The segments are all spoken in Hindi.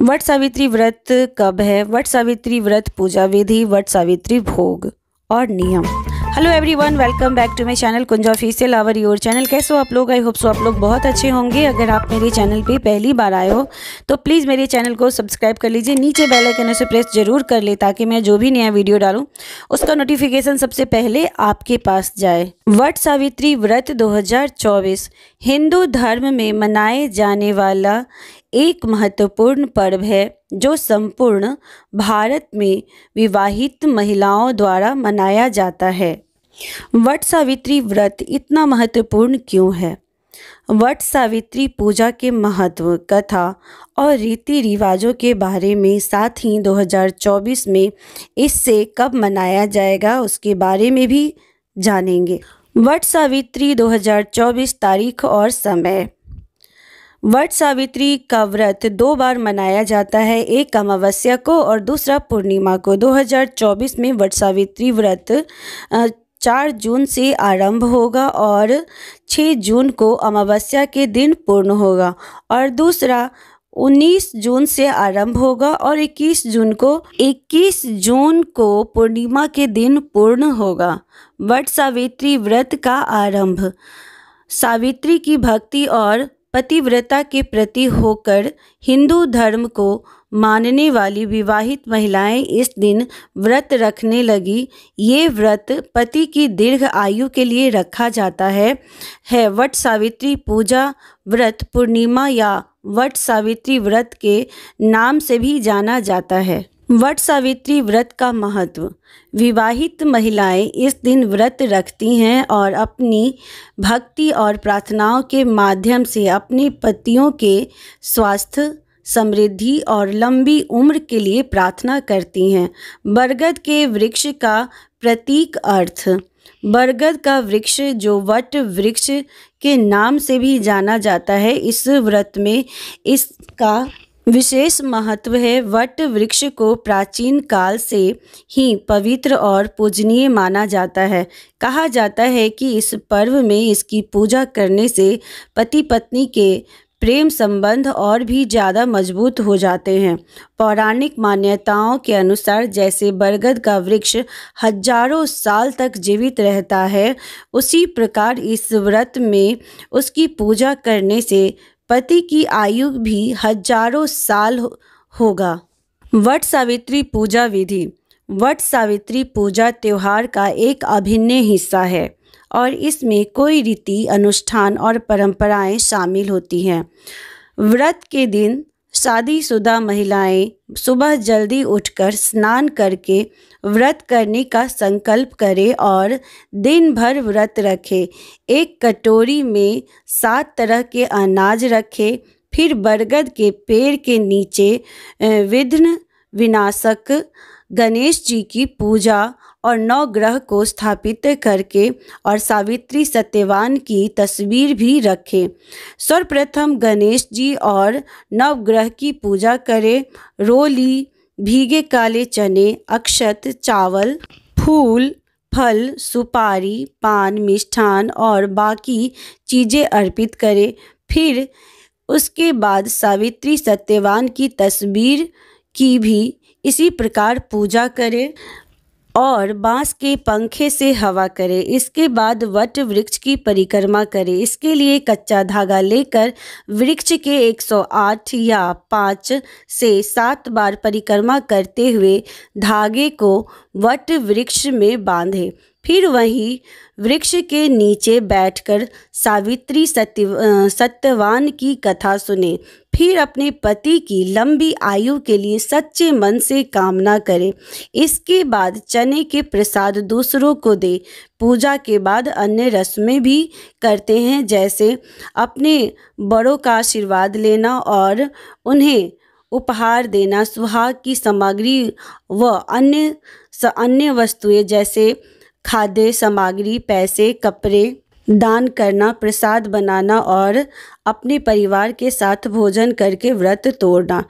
वट सावित्री व्रत कब है वट सावित्री व्रत पूजा विधि वट सावित्री भोग और नियम hello everyone welcome back to my channel Kunja official lover your channel कैसे हो आप लोग आई होप सो आप लोग बहुत अच्छे होंगे अगर आप मेरे चैनल पे पहली बार आए हो तो प्लीज़ मेरे चैनल को सब्सक्राइब कर लीजिए नीचे बेल आइकन उसे प्रेस जरूर कर ले ताकि मैं जो भी नया वीडियो डालूँ उसका नोटिफिकेशन सबसे पहले आपके पास जाए वट सावित्री व्रत दो हिंदू धर्म में मनाए जाने वाला एक महत्वपूर्ण पर्व है जो संपूर्ण भारत में विवाहित महिलाओं द्वारा मनाया जाता है वट सावित्री व्रत इतना महत्वपूर्ण क्यों है वट सावित्री पूजा के महत्व कथा और रीति रिवाजों के बारे में साथ ही 2024 में इससे कब मनाया जाएगा उसके बारे में भी जानेंगे वट सावित्री 2024 तारीख और समय वट सावित्री का व्रत दो बार मनाया जाता है एक अमावस्या को और दूसरा पूर्णिमा को 2024 में वट सावित्री व्रत चार जून से आरंभ होगा और छः जून को अमावस्या के दिन पूर्ण होगा और दूसरा 19 जून से आरंभ होगा और 21 जून को 21 जून को पूर्णिमा के दिन पूर्ण होगा वट सावित्री व्रत का आरंभ सावित्री की भक्ति और पतिव्रता के प्रति होकर हिंदू धर्म को मानने वाली विवाहित महिलाएं इस दिन व्रत रखने लगी ये व्रत पति की दीर्घ आयु के लिए रखा जाता है है वट सावित्री पूजा व्रत पूर्णिमा या वट सावित्री व्रत के नाम से भी जाना जाता है वट सावित्री व्रत का महत्व विवाहित महिलाएं इस दिन व्रत रखती हैं और अपनी भक्ति और प्रार्थनाओं के माध्यम से अपने पतियों के स्वास्थ्य समृद्धि और लंबी उम्र के लिए प्रार्थना करती हैं बरगद के वृक्ष का प्रतीक अर्थ बरगद का वृक्ष जो वट वृक्ष के नाम से भी जाना जाता है इस व्रत में इसका विशेष महत्व है वट वृक्ष को प्राचीन काल से ही पवित्र और पूजनीय माना जाता है कहा जाता है कि इस पर्व में इसकी पूजा करने से पति पत्नी के प्रेम संबंध और भी ज़्यादा मजबूत हो जाते हैं पौराणिक मान्यताओं के अनुसार जैसे बरगद का वृक्ष हजारों साल तक जीवित रहता है उसी प्रकार इस व्रत में उसकी पूजा करने से पति की आयु भी हजारों साल होगा वट सावित्री पूजा विधि वट सावित्री पूजा त्यौहार का एक अभिन्न हिस्सा है और इसमें कोई रीति अनुष्ठान और परंपराएं शामिल होती हैं व्रत के दिन शादीशुदा महिलाएं सुबह जल्दी उठकर स्नान करके व्रत करने का संकल्प करें और दिन भर व्रत रखें एक कटोरी में सात तरह के अनाज रखें फिर बरगद के पेड़ के नीचे विघ्न विनाशक गणेश जी की पूजा और नौ ग्रह को स्थापित करके और सावित्री सत्यवान की तस्वीर भी रखें सर्वप्रथम गणेश जी और नवग्रह की पूजा करें रोली भीगे काले चने अक्षत चावल फूल फल सुपारी पान मिष्ठान और बाकी चीज़ें अर्पित करें फिर उसके बाद सावित्री सत्यवान की तस्वीर की भी इसी प्रकार पूजा करें और बांस के पंखे से हवा करें इसके बाद वट वृक्ष की परिक्रमा करें इसके लिए कच्चा धागा लेकर वृक्ष के 108 या 5 से 7 बार परिक्रमा करते हुए धागे को वट वृक्ष में बांधे फिर वही वृक्ष के नीचे बैठकर सावित्री सत्य सत्यवान की कथा सुने फिर अपने पति की लंबी आयु के लिए सच्चे मन से कामना करें इसके बाद चने के प्रसाद दूसरों को दे पूजा के बाद अन्य रस्में भी करते हैं जैसे अपने बड़ों का आशीर्वाद लेना और उन्हें उपहार देना सुहाग की सामग्री व अन्य अन्य वस्तुएं जैसे खाद्य सामग्री पैसे कपड़े दान करना प्रसाद बनाना और अपने परिवार के साथ भोजन करके व्रत तोड़ना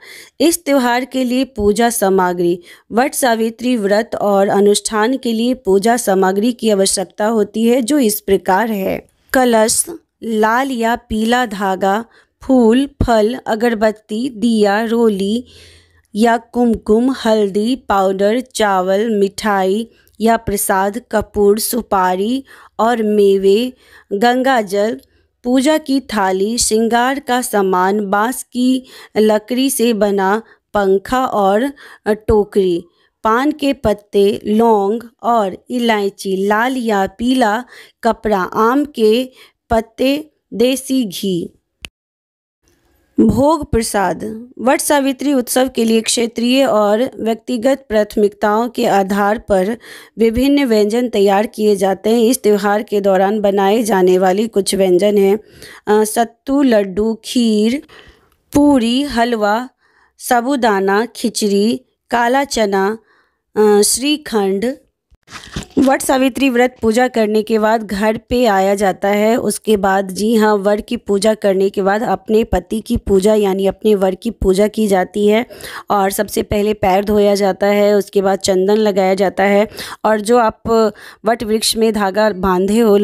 इस त्यौहार के लिए पूजा सामग्री वट सावित्री व्रत और अनुष्ठान के लिए पूजा सामग्री की आवश्यकता होती है जो इस प्रकार है कलश लाल या पीला धागा फूल फल अगरबत्ती दिया रोली या कुमकुम हल्दी पाउडर चावल मिठाई या प्रसाद कपूर सुपारी और मेवे गंगा जल पूजा की थाली श्रृंगार का सामान बांस की लकड़ी से बना पंखा और टोकरी पान के पत्ते लौंग और इलायची लाल या पीला कपड़ा आम के पत्ते देसी घी भोग प्रसाद वट सावित्री उत्सव के लिए क्षेत्रीय और व्यक्तिगत प्राथमिकताओं के आधार पर विभिन्न व्यंजन तैयार किए जाते हैं इस त्यौहार के दौरान बनाए जाने वाली कुछ व्यंजन हैं सत्तू लड्डू खीर पूरी हलवा साबूदाना खिचड़ी काला चना श्रीखंड वट सावित्री व्रत पूजा करने के बाद घर पे आया जाता है उसके बाद जी हाँ वर की पूजा करने के बाद अपने पति की पूजा यानी अपने वर की पूजा की जाती है और सबसे पहले पैर धोया जाता है उसके बाद चंदन लगाया जाता है और जो आप वट वृक्ष में धागा बांधे हो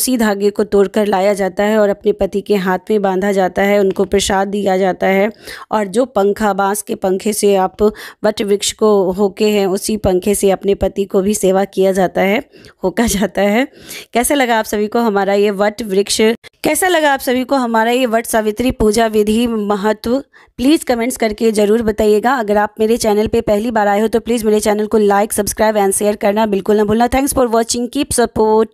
उसी धागे को तोड़कर लाया जाता है और अपने पति के हाथ में बांधा जाता है उनको प्रसाद दिया जाता है और जो पंखा बाँस के पंखे से आप वट वृक्ष को होके हैं उसी पंखे से अपने पति को भी सेवा किया जाता जाता है होका जाता है कैसा लगा आप सभी को हमारा ये वट वृक्ष कैसा लगा आप सभी को हमारा ये वट सावित्री पूजा विधि महत्व प्लीज़ कमेंट्स करके ज़रूर बताइएगा अगर आप मेरे चैनल पे पहली बार आए हो तो प्लीज़ मेरे चैनल को लाइक सब्सक्राइब एंड शेयर करना बिल्कुल ना भूलना thanks for watching keep support